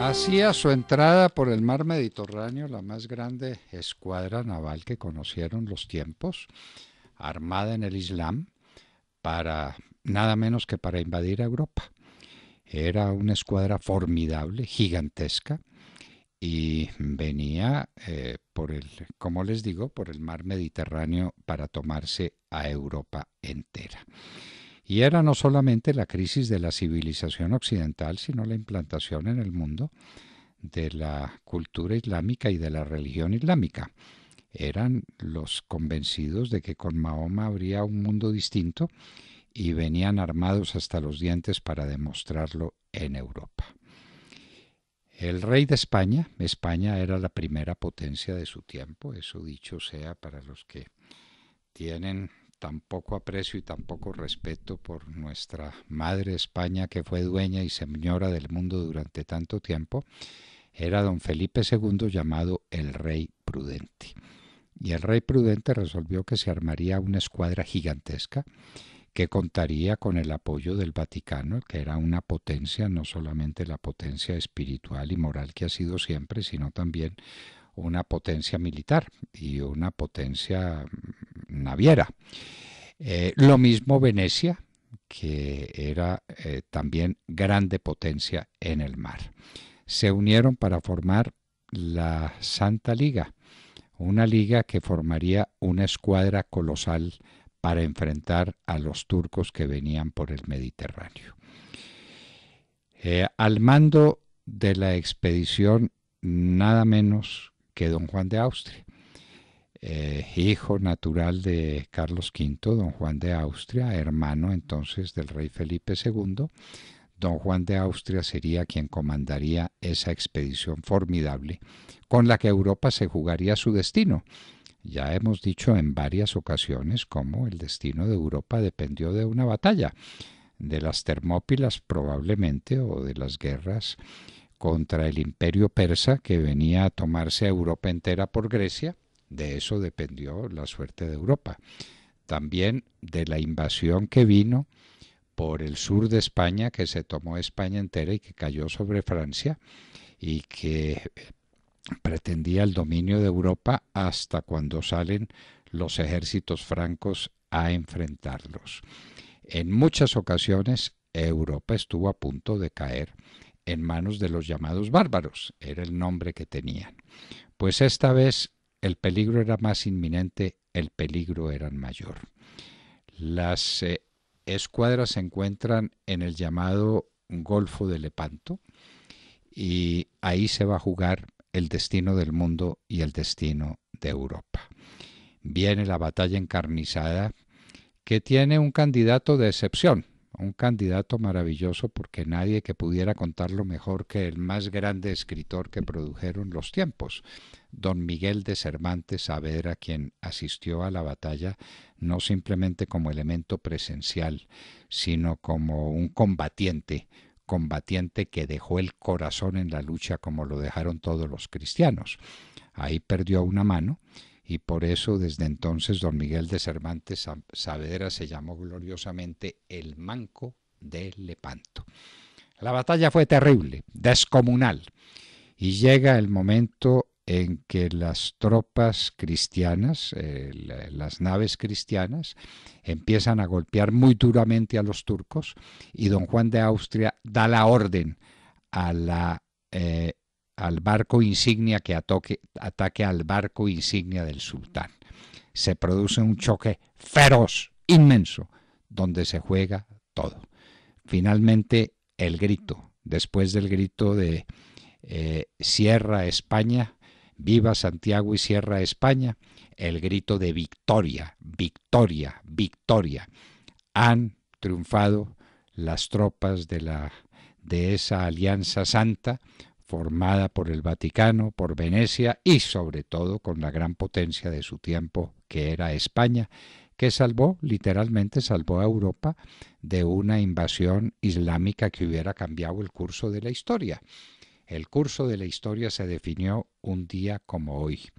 Hacía su entrada por el mar Mediterráneo, la más grande escuadra naval que conocieron los tiempos, armada en el Islam, para nada menos que para invadir Europa. Era una escuadra formidable, gigantesca, y venía eh, por el, como les digo, por el mar Mediterráneo para tomarse a Europa entera. Y era no solamente la crisis de la civilización occidental, sino la implantación en el mundo de la cultura islámica y de la religión islámica. Eran los convencidos de que con Mahoma habría un mundo distinto y venían armados hasta los dientes para demostrarlo en Europa. El rey de España, España era la primera potencia de su tiempo, eso dicho sea para los que tienen tampoco aprecio y tampoco respeto por nuestra madre España, que fue dueña y señora del mundo durante tanto tiempo, era don Felipe II llamado el Rey Prudente. Y el Rey Prudente resolvió que se armaría una escuadra gigantesca que contaría con el apoyo del Vaticano, que era una potencia, no solamente la potencia espiritual y moral que ha sido siempre, sino también una potencia militar y una potencia naviera. Eh, lo mismo Venecia, que era eh, también grande potencia en el mar. Se unieron para formar la Santa Liga, una liga que formaría una escuadra colosal para enfrentar a los turcos que venían por el Mediterráneo. Eh, al mando de la expedición nada menos que don Juan de Austria, eh, hijo natural de Carlos V, don Juan de Austria, hermano entonces del rey Felipe II. Don Juan de Austria sería quien comandaría esa expedición formidable con la que Europa se jugaría su destino. Ya hemos dicho en varias ocasiones cómo el destino de Europa dependió de una batalla, de las Termópilas probablemente o de las guerras contra el imperio persa que venía a tomarse a Europa entera por Grecia de eso dependió la suerte de Europa. También de la invasión que vino por el sur de España, que se tomó España entera y que cayó sobre Francia y que pretendía el dominio de Europa hasta cuando salen los ejércitos francos a enfrentarlos. En muchas ocasiones Europa estuvo a punto de caer en manos de los llamados bárbaros, era el nombre que tenían. Pues esta vez el peligro era más inminente, el peligro era mayor. Las eh, escuadras se encuentran en el llamado Golfo de Lepanto y ahí se va a jugar el destino del mundo y el destino de Europa. Viene la batalla encarnizada que tiene un candidato de excepción, un candidato maravilloso porque nadie que pudiera contarlo mejor que el más grande escritor que produjeron los tiempos, don Miguel de Cervantes a quien asistió a la batalla no simplemente como elemento presencial, sino como un combatiente, combatiente que dejó el corazón en la lucha como lo dejaron todos los cristianos. Ahí perdió una mano y por eso desde entonces don Miguel de Cervantes Saavedra se llamó gloriosamente el Manco de Lepanto. La batalla fue terrible, descomunal, y llega el momento en que las tropas cristianas, eh, las naves cristianas, empiezan a golpear muy duramente a los turcos y don Juan de Austria da la orden a la eh, al barco insignia que ataque al barco insignia del sultán. Se produce un choque feroz, inmenso, donde se juega todo. Finalmente, el grito. Después del grito de eh, Sierra España, viva Santiago y Sierra España, el grito de victoria, victoria, victoria. Han triunfado las tropas de, la, de esa alianza santa formada por el Vaticano, por Venecia y sobre todo con la gran potencia de su tiempo que era España, que salvó, literalmente salvó a Europa de una invasión islámica que hubiera cambiado el curso de la historia. El curso de la historia se definió un día como hoy,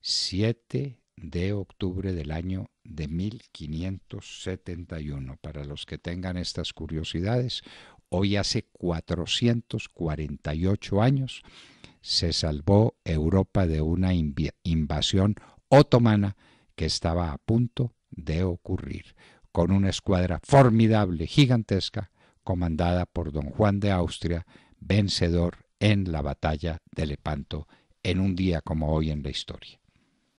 7 de octubre del año de 1571. Para los que tengan estas curiosidades, Hoy hace 448 años se salvó Europa de una invasión otomana que estaba a punto de ocurrir, con una escuadra formidable, gigantesca, comandada por don Juan de Austria, vencedor en la batalla de Lepanto, en un día como hoy en la historia.